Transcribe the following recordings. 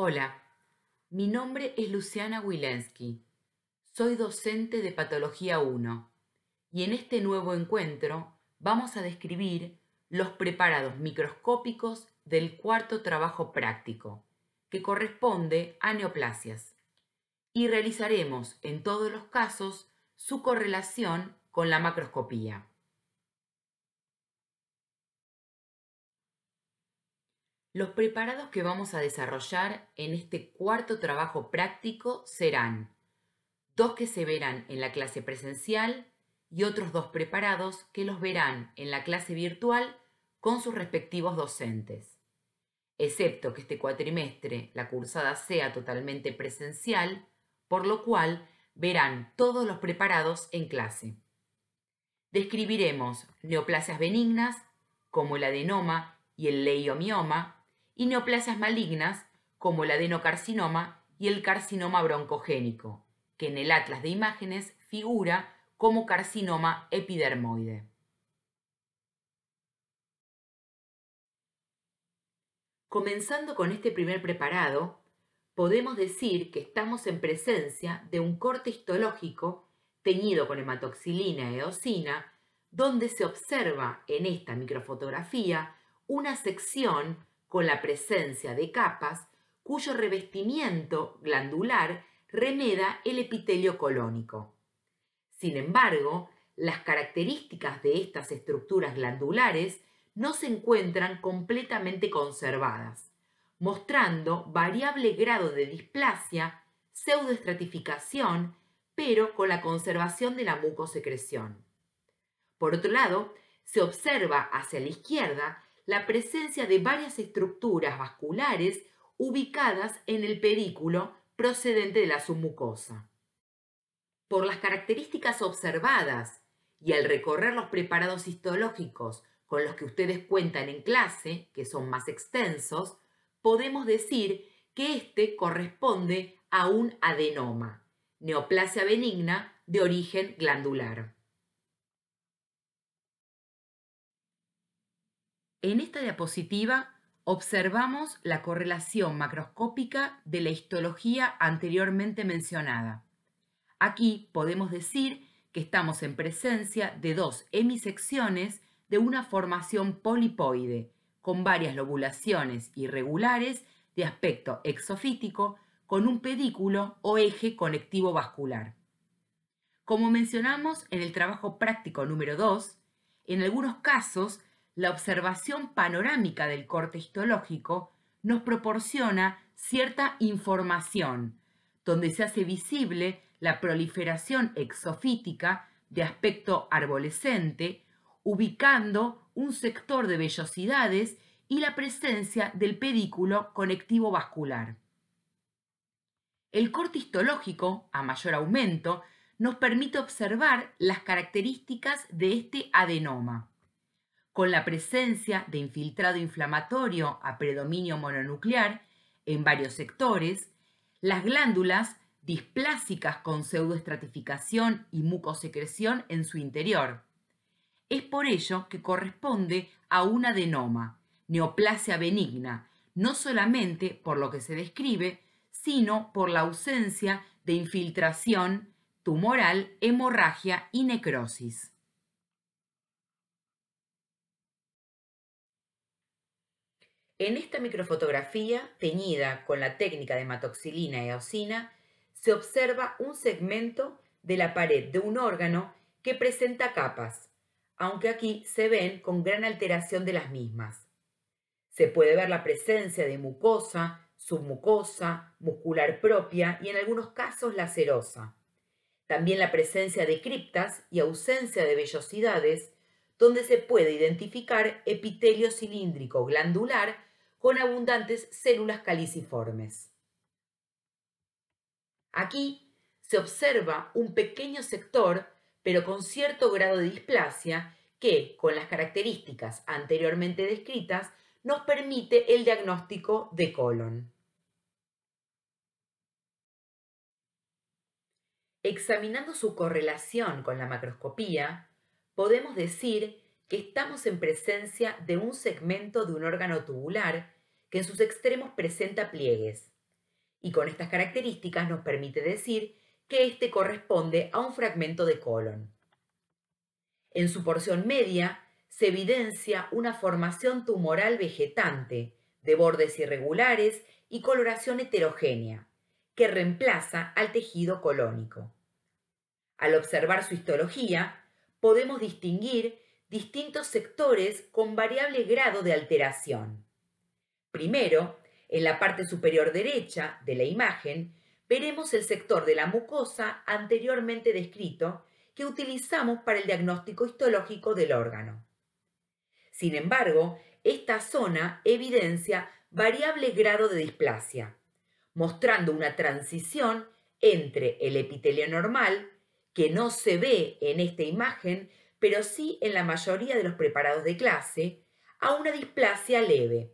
Hola, mi nombre es Luciana Wilensky. Soy docente de Patología 1 y en este nuevo encuentro vamos a describir los preparados microscópicos del cuarto trabajo práctico, que corresponde a neoplasias, y realizaremos en todos los casos su correlación con la macroscopía. Los preparados que vamos a desarrollar en este cuarto trabajo práctico serán dos que se verán en la clase presencial y otros dos preparados que los verán en la clase virtual con sus respectivos docentes. Excepto que este cuatrimestre la cursada sea totalmente presencial, por lo cual verán todos los preparados en clase. Describiremos neoplasias benignas como el adenoma y el leiomioma y neoplasias malignas como el adenocarcinoma y el carcinoma broncogénico, que en el Atlas de Imágenes figura como carcinoma epidermoide. Comenzando con este primer preparado, podemos decir que estamos en presencia de un corte histológico teñido con hematoxilina e eosina, donde se observa en esta microfotografía una sección con la presencia de capas cuyo revestimiento glandular remeda el epitelio colónico. Sin embargo, las características de estas estructuras glandulares no se encuentran completamente conservadas, mostrando variable grado de displasia, pseudoestratificación, pero con la conservación de la mucosecreción. Por otro lado, se observa hacia la izquierda la presencia de varias estructuras vasculares ubicadas en el perículo procedente de la submucosa. Por las características observadas y al recorrer los preparados histológicos con los que ustedes cuentan en clase, que son más extensos, podemos decir que este corresponde a un adenoma, neoplasia benigna de origen glandular. En esta diapositiva observamos la correlación macroscópica de la histología anteriormente mencionada. Aquí podemos decir que estamos en presencia de dos hemisecciones de una formación polipoide, con varias lobulaciones irregulares de aspecto exofítico con un pedículo o eje conectivo vascular. Como mencionamos en el trabajo práctico número 2, en algunos casos la observación panorámica del corte histológico nos proporciona cierta información, donde se hace visible la proliferación exofítica de aspecto arbolescente, ubicando un sector de vellosidades y la presencia del pedículo conectivo vascular. El corte histológico, a mayor aumento, nos permite observar las características de este adenoma con la presencia de infiltrado inflamatorio a predominio mononuclear en varios sectores, las glándulas displásicas con pseudoestratificación y mucosecreción en su interior. Es por ello que corresponde a un adenoma, neoplasia benigna, no solamente por lo que se describe, sino por la ausencia de infiltración tumoral, hemorragia y necrosis. En esta microfotografía, teñida con la técnica de hematoxilina y eosina, se observa un segmento de la pared de un órgano que presenta capas, aunque aquí se ven con gran alteración de las mismas. Se puede ver la presencia de mucosa, submucosa, muscular propia y en algunos casos lacerosa. También la presencia de criptas y ausencia de vellosidades, donde se puede identificar epitelio cilíndrico glandular con abundantes células caliciformes. Aquí se observa un pequeño sector, pero con cierto grado de displasia, que, con las características anteriormente descritas, nos permite el diagnóstico de colon. Examinando su correlación con la macroscopía, podemos decir estamos en presencia de un segmento de un órgano tubular que en sus extremos presenta pliegues. Y con estas características nos permite decir que este corresponde a un fragmento de colon. En su porción media se evidencia una formación tumoral vegetante, de bordes irregulares y coloración heterogénea, que reemplaza al tejido colónico. Al observar su histología, podemos distinguir distintos sectores con variable grado de alteración. Primero, en la parte superior derecha de la imagen, veremos el sector de la mucosa anteriormente descrito que utilizamos para el diagnóstico histológico del órgano. Sin embargo, esta zona evidencia variable grado de displasia, mostrando una transición entre el epitelio normal, que no se ve en esta imagen, pero sí en la mayoría de los preparados de clase, a una displasia leve.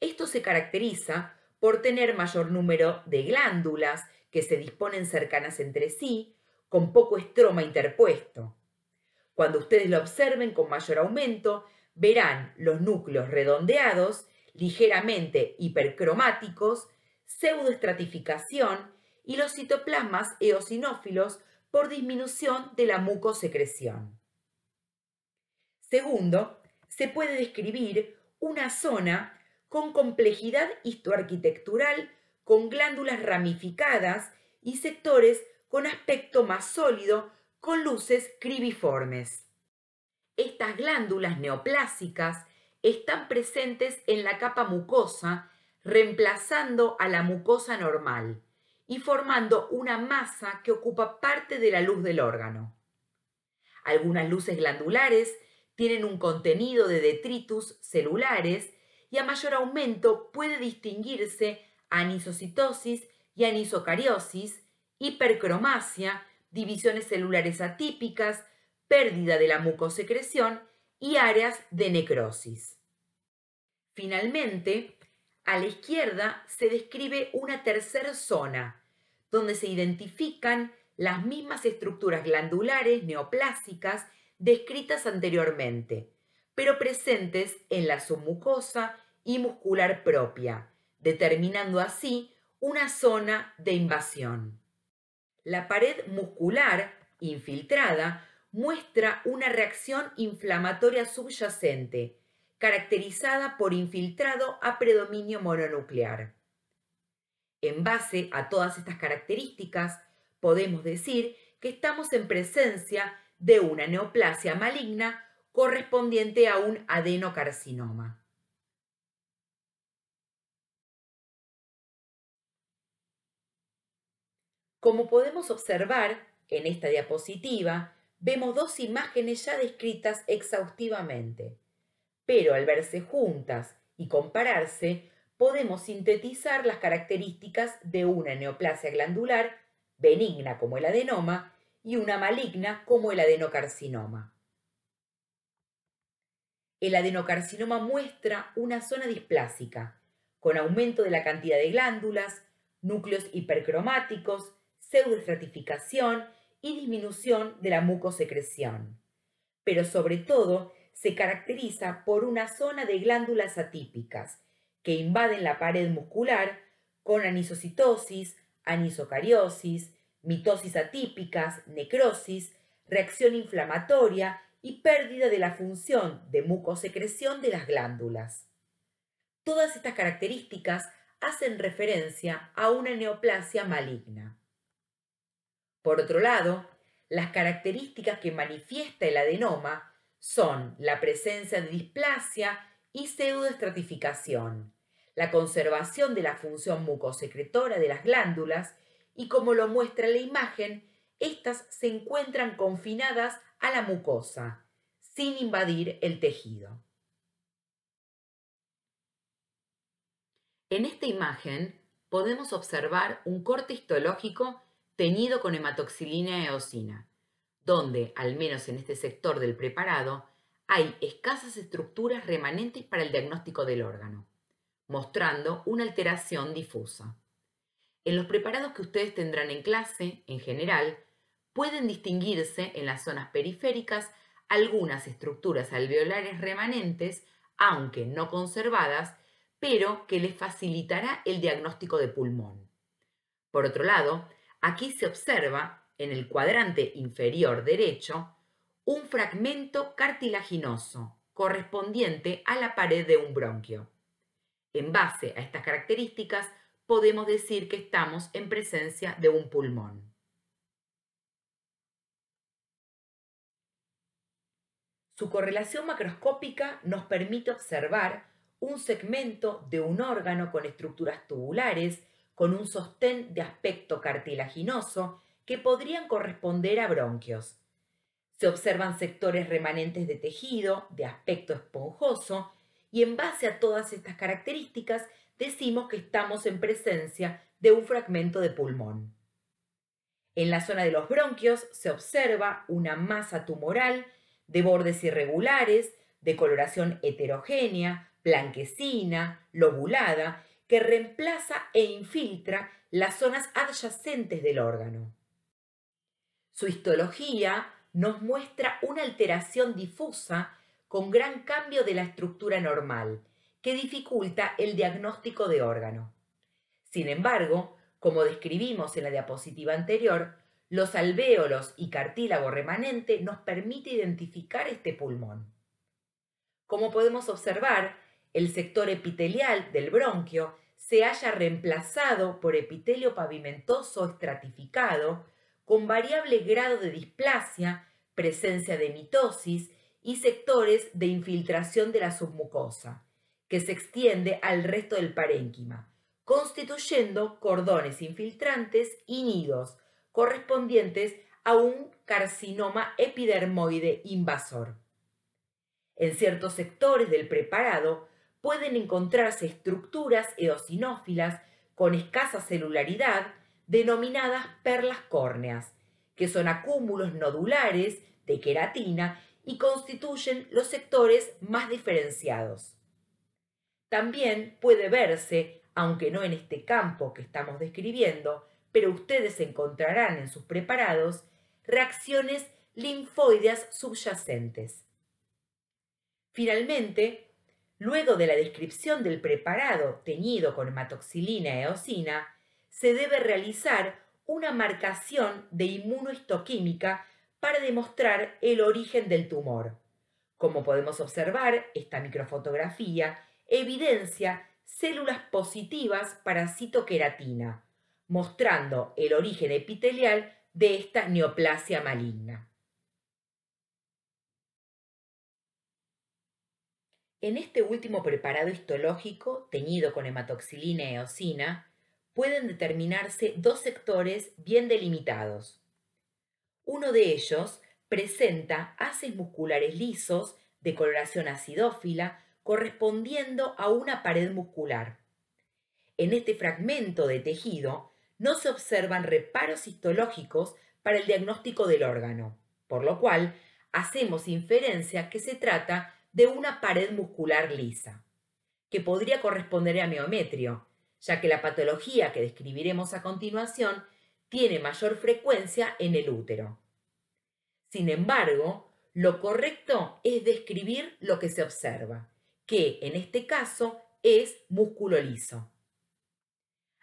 Esto se caracteriza por tener mayor número de glándulas que se disponen cercanas entre sí, con poco estroma interpuesto. Cuando ustedes lo observen con mayor aumento, verán los núcleos redondeados, ligeramente hipercromáticos, pseudoestratificación y los citoplasmas eosinófilos por disminución de la mucosecreción. Segundo, se puede describir una zona con complejidad histoarquitectural, con glándulas ramificadas y sectores con aspecto más sólido, con luces cribiformes. Estas glándulas neoplásicas están presentes en la capa mucosa, reemplazando a la mucosa normal y formando una masa que ocupa parte de la luz del órgano. Algunas luces glandulares tienen un contenido de detritus celulares y a mayor aumento puede distinguirse anisocitosis y anisocariosis, hipercromasia, divisiones celulares atípicas, pérdida de la mucosecreción y áreas de necrosis. Finalmente, a la izquierda se describe una tercera zona, donde se identifican las mismas estructuras glandulares neoplásicas descritas anteriormente, pero presentes en la submucosa y muscular propia, determinando así una zona de invasión. La pared muscular infiltrada muestra una reacción inflamatoria subyacente, caracterizada por infiltrado a predominio mononuclear. En base a todas estas características, podemos decir que estamos en presencia de una neoplasia maligna correspondiente a un adenocarcinoma. Como podemos observar en esta diapositiva, vemos dos imágenes ya descritas exhaustivamente, pero al verse juntas y compararse, podemos sintetizar las características de una neoplasia glandular benigna como el adenoma y una maligna como el adenocarcinoma. El adenocarcinoma muestra una zona displásica, con aumento de la cantidad de glándulas, núcleos hipercromáticos, pseudoestratificación y disminución de la mucosecreción. Pero sobre todo, se caracteriza por una zona de glándulas atípicas, que invaden la pared muscular con anisocitosis, anisocariosis, mitosis atípicas, necrosis, reacción inflamatoria y pérdida de la función de mucosecreción de las glándulas. Todas estas características hacen referencia a una neoplasia maligna. Por otro lado, las características que manifiesta el adenoma son la presencia de displasia y pseudoestratificación, la conservación de la función mucosecretora de las glándulas y como lo muestra la imagen, éstas se encuentran confinadas a la mucosa, sin invadir el tejido. En esta imagen podemos observar un corte histológico teñido con hematoxilina eosina, donde, al menos en este sector del preparado, hay escasas estructuras remanentes para el diagnóstico del órgano, mostrando una alteración difusa. En los preparados que ustedes tendrán en clase, en general, pueden distinguirse en las zonas periféricas algunas estructuras alveolares remanentes, aunque no conservadas, pero que les facilitará el diagnóstico de pulmón. Por otro lado, aquí se observa, en el cuadrante inferior derecho, un fragmento cartilaginoso correspondiente a la pared de un bronquio. En base a estas características, podemos decir que estamos en presencia de un pulmón. Su correlación macroscópica nos permite observar un segmento de un órgano con estructuras tubulares, con un sostén de aspecto cartilaginoso, que podrían corresponder a bronquios, se observan sectores remanentes de tejido, de aspecto esponjoso, y en base a todas estas características decimos que estamos en presencia de un fragmento de pulmón. En la zona de los bronquios se observa una masa tumoral de bordes irregulares, de coloración heterogénea, blanquecina, lobulada, que reemplaza e infiltra las zonas adyacentes del órgano. Su histología nos muestra una alteración difusa con gran cambio de la estructura normal, que dificulta el diagnóstico de órgano. Sin embargo, como describimos en la diapositiva anterior, los alvéolos y cartílago remanente nos permite identificar este pulmón. Como podemos observar, el sector epitelial del bronquio se haya reemplazado por epitelio pavimentoso estratificado con variable grado de displasia, presencia de mitosis y sectores de infiltración de la submucosa, que se extiende al resto del parénquima, constituyendo cordones infiltrantes y nidos correspondientes a un carcinoma epidermoide invasor. En ciertos sectores del preparado pueden encontrarse estructuras eosinófilas con escasa celularidad denominadas perlas córneas, que son acúmulos nodulares de queratina y constituyen los sectores más diferenciados. También puede verse, aunque no en este campo que estamos describiendo, pero ustedes encontrarán en sus preparados, reacciones linfoides subyacentes. Finalmente, luego de la descripción del preparado teñido con hematoxilina e eosina, se debe realizar una marcación de inmunohistoquímica para demostrar el origen del tumor. Como podemos observar, esta microfotografía evidencia células positivas para citoqueratina, mostrando el origen epitelial de esta neoplasia maligna. En este último preparado histológico, teñido con hematoxilina eosina, pueden determinarse dos sectores bien delimitados. Uno de ellos presenta haces musculares lisos de coloración acidófila correspondiendo a una pared muscular. En este fragmento de tejido no se observan reparos histológicos para el diagnóstico del órgano, por lo cual hacemos inferencia que se trata de una pared muscular lisa, que podría corresponder a miometrio, ya que la patología que describiremos a continuación tiene mayor frecuencia en el útero. Sin embargo, lo correcto es describir lo que se observa, que en este caso es músculo liso.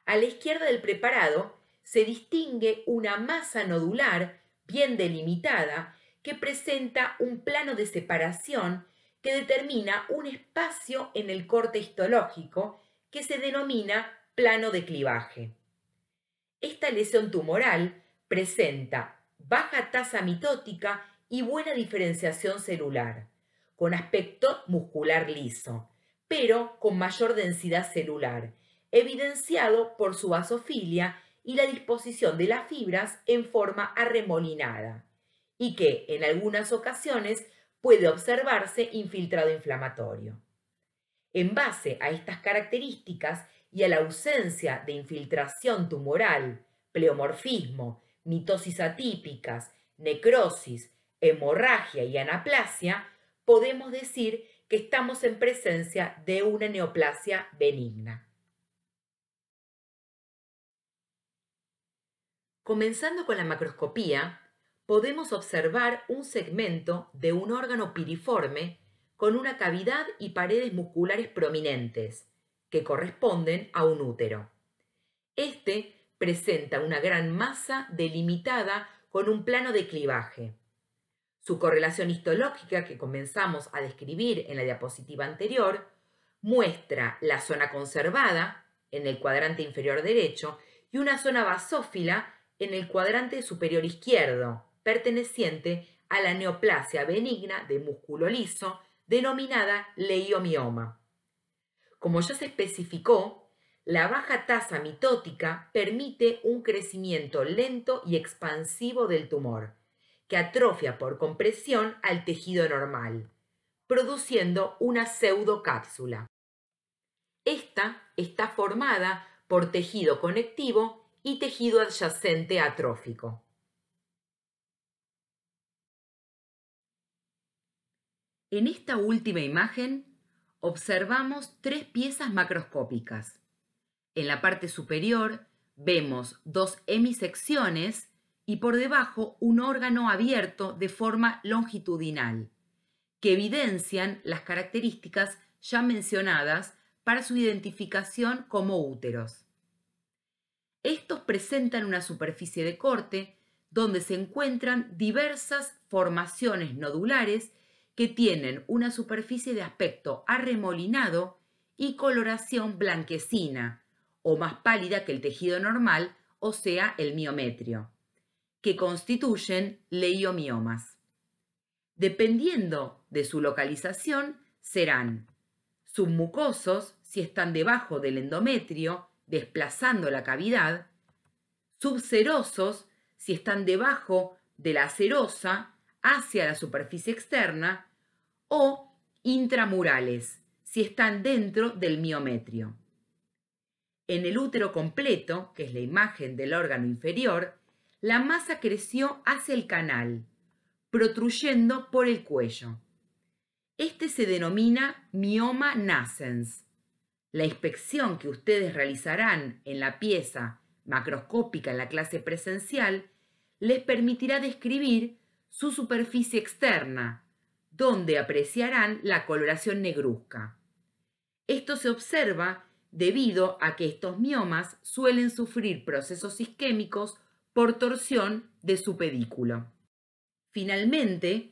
A la izquierda del preparado se distingue una masa nodular bien delimitada que presenta un plano de separación que determina un espacio en el corte histológico que se denomina plano de clivaje. Esta lesión tumoral presenta baja tasa mitótica y buena diferenciación celular, con aspecto muscular liso, pero con mayor densidad celular, evidenciado por su vasofilia y la disposición de las fibras en forma arremolinada, y que en algunas ocasiones puede observarse infiltrado inflamatorio. En base a estas características y a la ausencia de infiltración tumoral, pleomorfismo, mitosis atípicas, necrosis, hemorragia y anaplasia, podemos decir que estamos en presencia de una neoplasia benigna. Comenzando con la macroscopía, podemos observar un segmento de un órgano piriforme con una cavidad y paredes musculares prominentes, que corresponden a un útero. Este presenta una gran masa delimitada con un plano de clivaje. Su correlación histológica que comenzamos a describir en la diapositiva anterior muestra la zona conservada en el cuadrante inferior derecho y una zona basófila en el cuadrante superior izquierdo, perteneciente a la neoplasia benigna de músculo liso denominada leiomioma. Como ya se especificó, la baja tasa mitótica permite un crecimiento lento y expansivo del tumor, que atrofia por compresión al tejido normal, produciendo una pseudocápsula. Esta está formada por tejido conectivo y tejido adyacente atrófico. En esta última imagen observamos tres piezas macroscópicas. En la parte superior vemos dos hemisecciones y por debajo un órgano abierto de forma longitudinal, que evidencian las características ya mencionadas para su identificación como úteros. Estos presentan una superficie de corte donde se encuentran diversas formaciones nodulares que tienen una superficie de aspecto arremolinado y coloración blanquecina o más pálida que el tejido normal, o sea, el miometrio, que constituyen leiomiomas. Dependiendo de su localización, serán submucosos si están debajo del endometrio, desplazando la cavidad, subserosos si están debajo de la serosa hacia la superficie externa o intramurales, si están dentro del miometrio. En el útero completo, que es la imagen del órgano inferior, la masa creció hacia el canal, protruyendo por el cuello. Este se denomina mioma nascens. La inspección que ustedes realizarán en la pieza macroscópica en la clase presencial les permitirá describir su superficie externa, donde apreciarán la coloración negruzca. Esto se observa debido a que estos miomas suelen sufrir procesos isquémicos por torsión de su pedículo. Finalmente,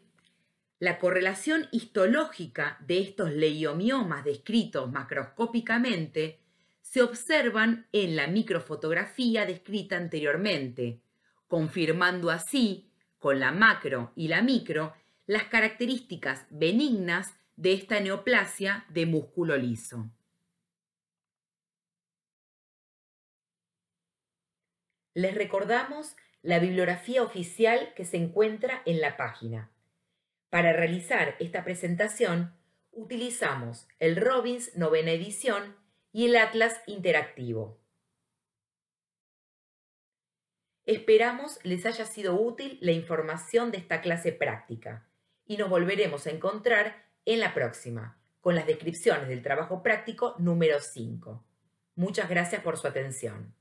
la correlación histológica de estos leiomiomas descritos macroscópicamente se observan en la microfotografía descrita anteriormente, confirmando así, con la macro y la micro, las características benignas de esta neoplasia de músculo liso. Les recordamos la bibliografía oficial que se encuentra en la página. Para realizar esta presentación utilizamos el Robbins novena edición y el Atlas interactivo. Esperamos les haya sido útil la información de esta clase práctica y nos volveremos a encontrar en la próxima, con las descripciones del trabajo práctico número 5. Muchas gracias por su atención.